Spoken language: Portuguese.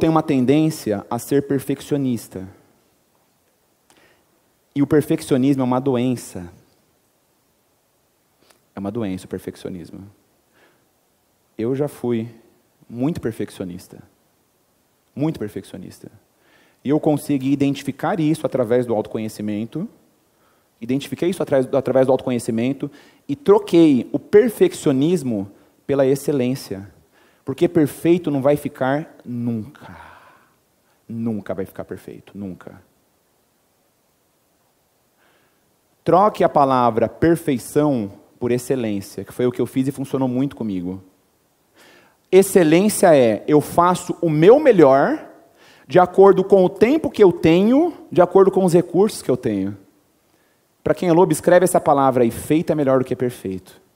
tem uma tendência a ser perfeccionista. E o perfeccionismo é uma doença. É uma doença o perfeccionismo. Eu já fui muito perfeccionista. Muito perfeccionista. E eu consegui identificar isso através do autoconhecimento. Identifiquei isso através do autoconhecimento e troquei o perfeccionismo pela excelência. Porque perfeito não vai ficar nunca. Nunca vai ficar perfeito, nunca. Troque a palavra perfeição por excelência, que foi o que eu fiz e funcionou muito comigo. Excelência é eu faço o meu melhor de acordo com o tempo que eu tenho, de acordo com os recursos que eu tenho. Para quem é lobo, escreve essa palavra aí, feito é melhor do que perfeito.